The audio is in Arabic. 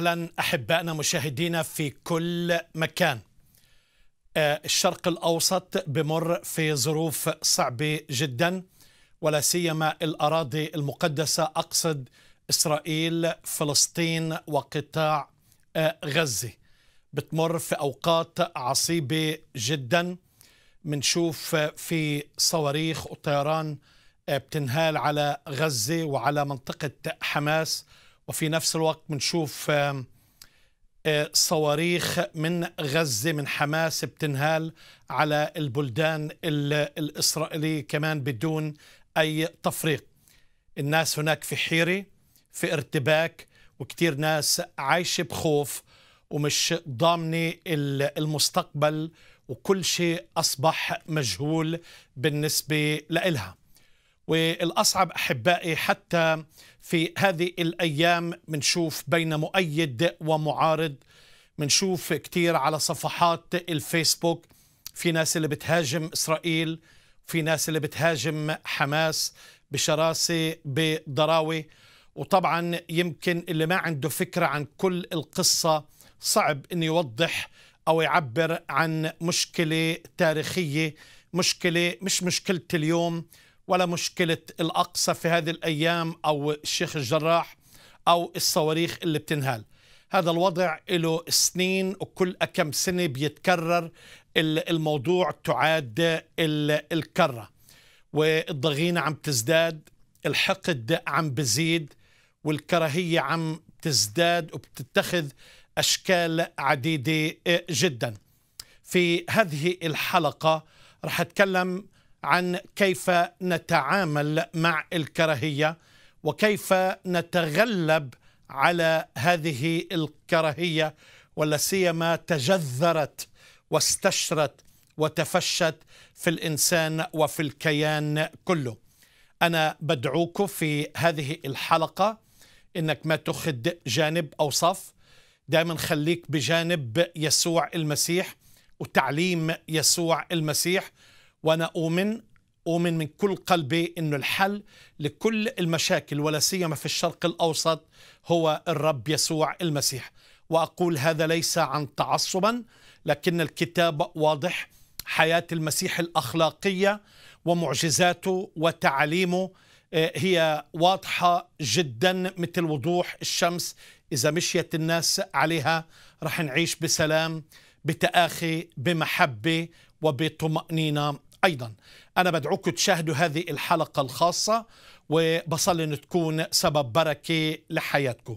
اهلا احبائنا مشاهدينا في كل مكان. آه، الشرق الاوسط بمر في ظروف صعبه جدا ولا سيما الاراضي المقدسه اقصد اسرائيل فلسطين وقطاع آه، غزه. بتمر في اوقات عصيبه جدا منشوف في صواريخ وطيران آه، بتنهال على غزه وعلى منطقه حماس وفي نفس الوقت بنشوف آه، صواريخ من غزة من حماس بتنهال على البلدان الإسرائيلية كمان بدون أي تفريق الناس هناك في حيرة في ارتباك وكتير ناس عايشة بخوف ومش ضامنة المستقبل وكل شيء أصبح مجهول بالنسبة لإلها والأصعب أحبائي حتى في هذه الأيام منشوف بين مؤيد ومعارض منشوف كتير على صفحات الفيسبوك في ناس اللي بتهاجم إسرائيل في ناس اللي بتهاجم حماس بشراسة بضراوة وطبعا يمكن اللي ما عنده فكرة عن كل القصة صعب أن يوضح أو يعبر عن مشكلة تاريخية مشكلة مش مشكلة اليوم ولا مشكلة الأقصى في هذه الأيام أو الشيخ الجراح أو الصواريخ اللي بتنهال هذا الوضع له سنين وكل كم سنة بيتكرر الموضوع تعاد الكرة والضغينة عم تزداد الحقد عم بزيد والكراهية عم تزداد وبتتخذ أشكال عديدة آه، جدا في هذه الحلقة رح أتكلم عن كيف نتعامل مع الكراهيه وكيف نتغلب على هذه الكراهيه ولا سيما تجذرت واستشرت وتفشت في الانسان وفي الكيان كله. انا بدعوك في هذه الحلقه انك ما تخد جانب او صف دائما خليك بجانب يسوع المسيح وتعليم يسوع المسيح وانا اؤمن اؤمن من كل قلبي انه الحل لكل المشاكل ولا سيما في الشرق الاوسط هو الرب يسوع المسيح واقول هذا ليس عن تعصبا لكن الكتاب واضح حياه المسيح الاخلاقيه ومعجزاته وتعاليمه آه، هي واضحه جدا مثل وضوح الشمس اذا مشيت الناس عليها رح نعيش بسلام بتاخي بمحبه وبطمانينه أيضا أنا بدعوك تشاهدوا هذه الحلقة الخاصة وبصل أن تكون سبب بركة لحياتكم